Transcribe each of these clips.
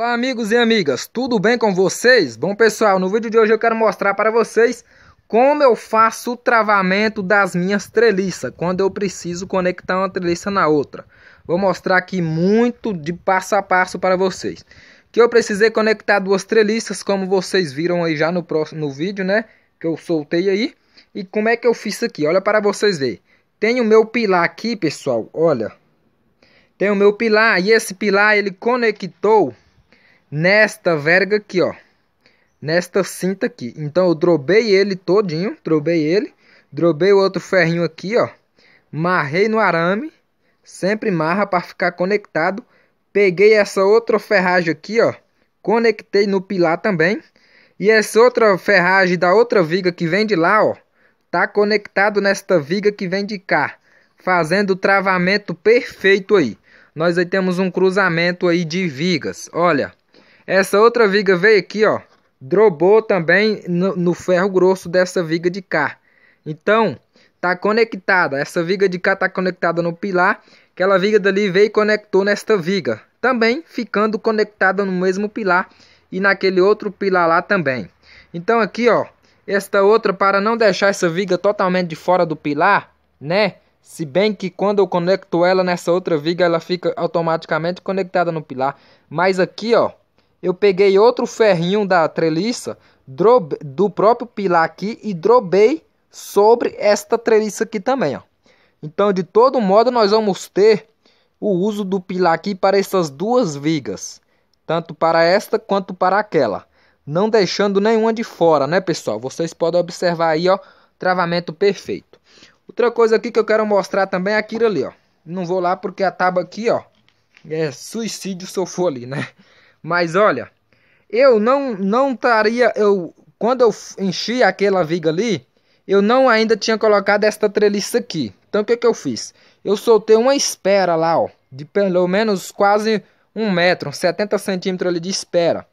Olá amigos e amigas, tudo bem com vocês? Bom pessoal, no vídeo de hoje eu quero mostrar para vocês como eu faço o travamento das minhas treliças quando eu preciso conectar uma treliça na outra. Vou mostrar aqui muito de passo a passo para vocês. Que eu precisei conectar duas treliças, como vocês viram aí já no próximo no vídeo, né? Que eu soltei aí. E como é que eu fiz isso aqui? Olha para vocês verem. Tem o meu pilar aqui, pessoal, olha. Tem o meu pilar e esse pilar ele conectou nesta verga aqui, ó. Nesta cinta aqui. Então eu drobei ele todinho, drobei ele, drobei o outro ferrinho aqui, ó. Marrei no arame, sempre marra para ficar conectado. Peguei essa outra ferragem aqui, ó, conectei no pilar também. E essa outra ferragem da outra viga que vem de lá, ó, tá conectado nesta viga que vem de cá, fazendo o travamento perfeito aí. Nós aí temos um cruzamento aí de vigas, olha. Essa outra viga veio aqui, ó. Drobou também no, no ferro grosso dessa viga de cá. Então, tá conectada. Essa viga de cá tá conectada no pilar. Aquela viga dali veio e conectou nesta viga. Também ficando conectada no mesmo pilar e naquele outro pilar lá também. Então aqui, ó, esta outra para não deixar essa viga totalmente de fora do pilar, né? Se bem que quando eu conecto ela nessa outra viga, ela fica automaticamente conectada no pilar. Mas aqui, ó, eu peguei outro ferrinho da treliça drobe, do próprio pilar aqui e drobei sobre esta treliça aqui também, ó. Então, de todo modo, nós vamos ter o uso do pilar aqui para essas duas vigas, tanto para esta quanto para aquela, não deixando nenhuma de fora, né, pessoal? Vocês podem observar aí, ó, travamento perfeito. Outra coisa aqui que eu quero mostrar também é aquilo ali, ó. Não vou lá porque a tábua aqui, ó, é suicídio se eu for ali, né? Mas olha, eu não não estaria eu quando eu enchi aquela viga ali, eu não ainda tinha colocado esta treliça aqui. Então o que que eu fiz? Eu soltei uma espera lá, ó, de pelo menos quase um metro, 70 centímetros ali de espera.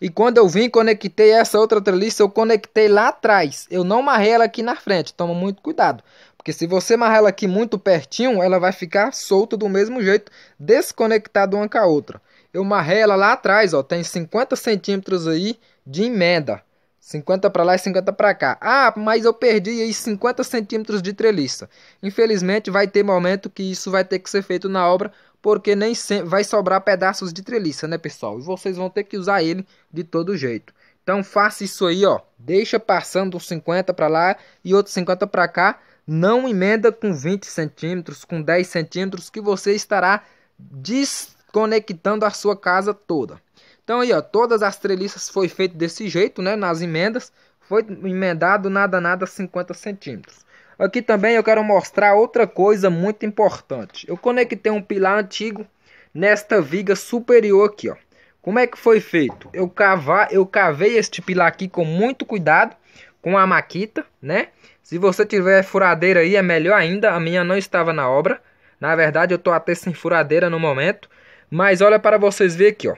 E quando eu vim, conectei essa outra treliça, eu conectei lá atrás. Eu não marrei ela aqui na frente, toma muito cuidado. Porque se você marrar ela aqui muito pertinho, ela vai ficar solta do mesmo jeito, desconectada uma com a outra eu marrei ela lá atrás, ó, tem 50 centímetros aí de emenda. 50 para lá e 50 para cá. Ah, mas eu perdi aí 50 centímetros de treliça. Infelizmente vai ter momento que isso vai ter que ser feito na obra, porque nem vai sobrar pedaços de treliça, né, pessoal? E vocês vão ter que usar ele de todo jeito. Então faça isso aí, ó. Deixa passando uns 50 para lá e outros 50 para cá. Não emenda com 20 centímetros, com 10 centímetros, que você estará des conectando a sua casa toda. Então aí, ó, todas as treliças foi feito desse jeito, né, nas emendas, foi emendado nada nada 50 centímetros. Aqui também eu quero mostrar outra coisa muito importante. Eu conectei um pilar antigo nesta viga superior aqui, ó. Como é que foi feito? Eu, cavar, eu cavei este pilar aqui com muito cuidado, com a maquita, né? Se você tiver furadeira aí, é melhor ainda. A minha não estava na obra. Na verdade, eu tô até sem furadeira no momento. Mas olha para vocês ver aqui, ó.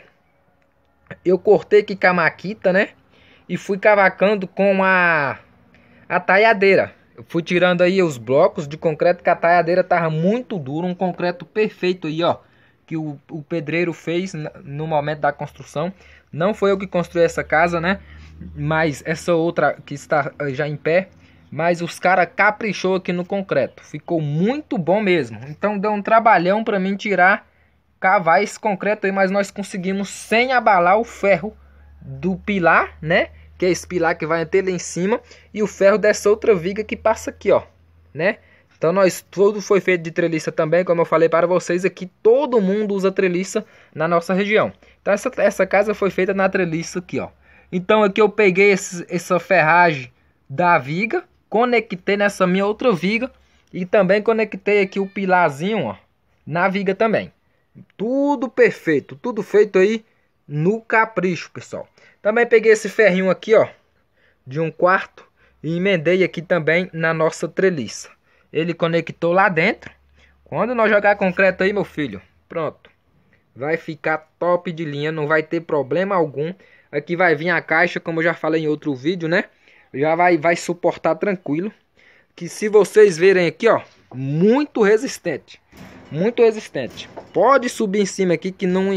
Eu cortei aqui com a maquita, né? E fui cavacando com a, a taiadeira. Eu fui tirando aí os blocos de concreto que a talhadeira tava muito duro. Um concreto perfeito aí, ó. Que o, o pedreiro fez no momento da construção. Não foi eu que construí essa casa, né? Mas essa outra que está eh, já em pé. Mas os caras caprichou aqui no concreto. Ficou muito bom mesmo. Então deu um trabalhão para mim tirar cavar esse concreto aí, mas nós conseguimos sem abalar o ferro do pilar, né? Que é esse pilar que vai até lá em cima e o ferro dessa outra viga que passa aqui, ó, né? Então nós tudo foi feito de treliça também, como eu falei para vocês aqui, todo mundo usa treliça na nossa região. Então essa, essa casa foi feita na treliça aqui, ó. Então aqui eu peguei esse, essa ferragem da viga, conectei nessa minha outra viga e também conectei aqui o pilarzinho, ó, na viga também. Tudo perfeito, tudo feito aí no capricho, pessoal. Também peguei esse ferrinho aqui, ó, de um quarto e emendei aqui também na nossa treliça. Ele conectou lá dentro. Quando nós jogar concreto aí, meu filho, pronto. Vai ficar top de linha, não vai ter problema algum. Aqui vai vir a caixa, como eu já falei em outro vídeo, né? Já vai, vai suportar tranquilo. Que se vocês verem aqui, ó, muito resistente muito resistente. Pode subir em cima aqui que não,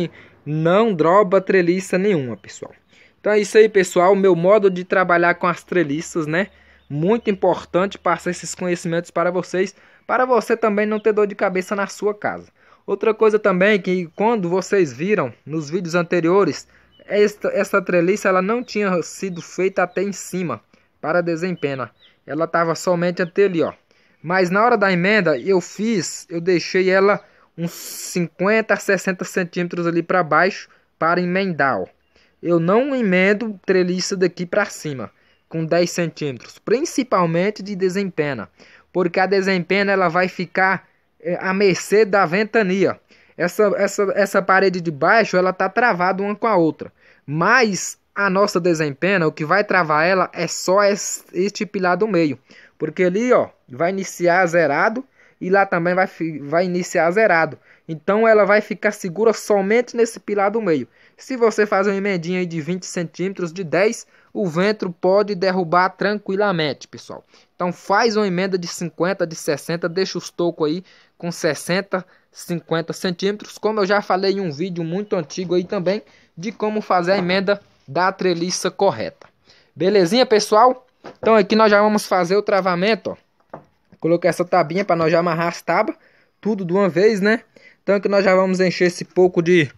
não droba treliça nenhuma, pessoal. Então é isso aí, pessoal. O meu modo de trabalhar com as treliças, né? Muito importante passar esses conhecimentos para vocês, para você também não ter dor de cabeça na sua casa. Outra coisa também que quando vocês viram nos vídeos anteriores, esta, essa treliça ela não tinha sido feita até em cima para desempenho. Ela estava somente até ali, ó. Mas na hora da emenda eu fiz, eu deixei ela uns 50 a 60 centímetros ali para baixo para emendar. Ó. Eu não emendo treliça daqui para cima com 10 centímetros, principalmente de desempena, porque a desempena ela vai ficar é, à mercê da ventania. Essa, essa, essa parede de baixo ela tá travada uma com a outra, mas a nossa desempena, o que vai travar ela é só este pilar do meio. Porque ali, ó, vai iniciar zerado e lá também vai, vai iniciar zerado. Então ela vai ficar segura somente nesse pilar do meio. Se você faz uma emendinha aí de 20 centímetros, de 10, o ventro pode derrubar tranquilamente, pessoal. Então faz uma emenda de 50, de 60, deixa os tocos aí com 60, 50 centímetros. Como eu já falei em um vídeo muito antigo aí também, de como fazer a emenda da treliça correta. Belezinha, pessoal? Então aqui nós já vamos fazer o travamento, ó. Colocar essa tabinha para nós já amarrar as tabas, tudo de uma vez, né? Então aqui nós já vamos encher esse pouco de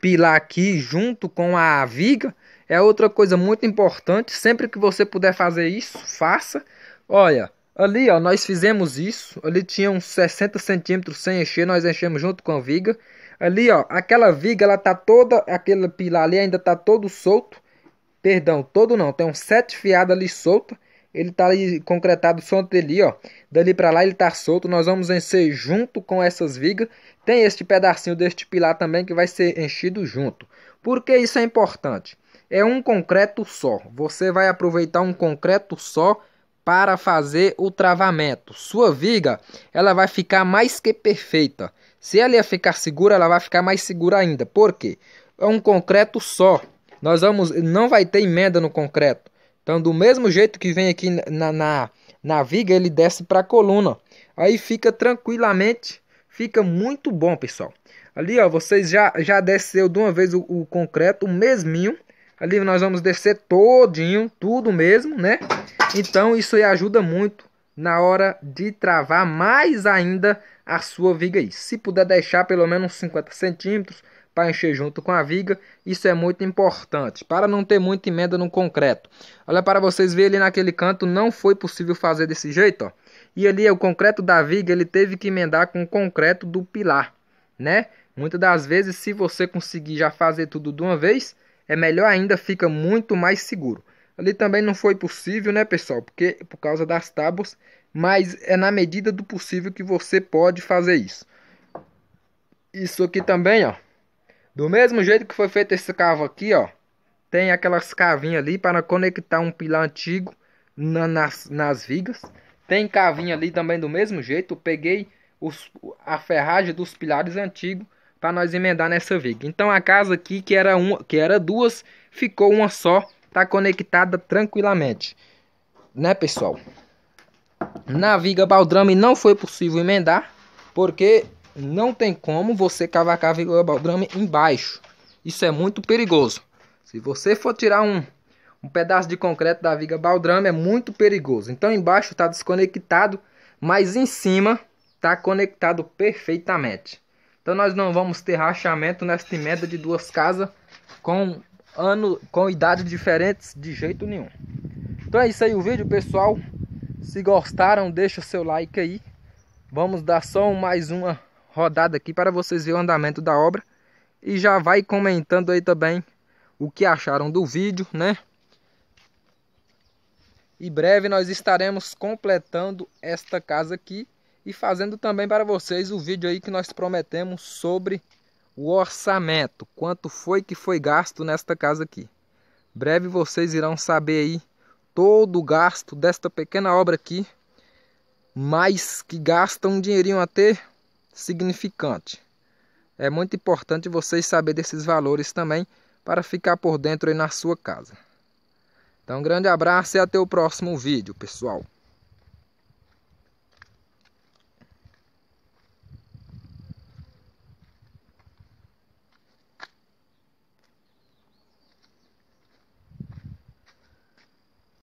pilar aqui junto com a viga. É outra coisa muito importante, sempre que você puder fazer isso, faça. Olha, ali ó, nós fizemos isso, ali tinha uns 60 centímetros sem encher, nós enchemos junto com a viga. Ali ó, aquela viga ela tá toda, aquele pilar ali ainda tá todo solto. Perdão, todo não. Tem uns sete fiados ali solto. Ele tá ali concretado solto ali, ó. Dali para lá ele tá solto. Nós vamos encher junto com essas vigas. Tem este pedacinho deste pilar também que vai ser enchido junto. Por que isso é importante? É um concreto só. Você vai aproveitar um concreto só para fazer o travamento. Sua viga, ela vai ficar mais que perfeita. Se ela ia ficar segura, ela vai ficar mais segura ainda. Por quê? É um concreto só nós vamos, não vai ter emenda no concreto. Então, do mesmo jeito que vem aqui na, na, na viga, ele desce para a coluna. Aí fica tranquilamente, fica muito bom, pessoal. Ali, ó, vocês já, já desceu de uma vez o, o concreto, o mesminho. Ali nós vamos descer todinho, tudo mesmo, né? Então, isso aí ajuda muito na hora de travar mais ainda a sua viga aí. Se puder deixar pelo menos 50 centímetros, para encher junto com a viga. Isso é muito importante para não ter muita emenda no concreto. Olha para vocês verem ali naquele canto, não foi possível fazer desse jeito. Ó. E ali o concreto da viga ele teve que emendar com o concreto do pilar, né? Muitas das vezes, se você conseguir já fazer tudo de uma vez, é melhor ainda, fica muito mais seguro. Ali também não foi possível, né, pessoal? Porque por causa das tábuas, mas é na medida do possível que você pode fazer isso. Isso aqui também, ó, do mesmo jeito que foi feito esse cavo aqui, ó. Tem aquelas cavinhas ali para conectar um pilar antigo na, nas, nas vigas. Tem cavinha ali também do mesmo jeito. Eu peguei os, a ferragem dos pilares antigos para nós emendar nessa viga. Então a casa aqui que era, uma, que era duas, ficou uma só. Tá conectada tranquilamente. Né, pessoal? Na viga baldrame não foi possível emendar. Porque não tem como você cavacar a vírgula baldrame embaixo. Isso é muito perigoso. Se você for tirar um, um pedaço de concreto da viga baldrame, é muito perigoso. Então embaixo está desconectado, mas em cima está conectado perfeitamente. Então nós não vamos ter rachamento nesta emenda de duas casas com ano com idades diferentes de jeito nenhum. Então é isso aí o vídeo, pessoal. Se gostaram, deixa o seu like aí. Vamos dar só mais uma rodada aqui para vocês verem o andamento da obra. E já vai comentando aí também o que acharam do vídeo, né? E breve nós estaremos completando esta casa aqui e fazendo também para vocês o vídeo aí que nós prometemos sobre o orçamento, quanto foi que foi gasto nesta casa aqui. Breve vocês irão saber aí todo o gasto desta pequena obra aqui, mas que gasta um dinheirinho até significante. É muito importante vocês saber desses valores também para ficar por dentro e na sua casa. Então, um grande abraço e até o próximo vídeo, pessoal.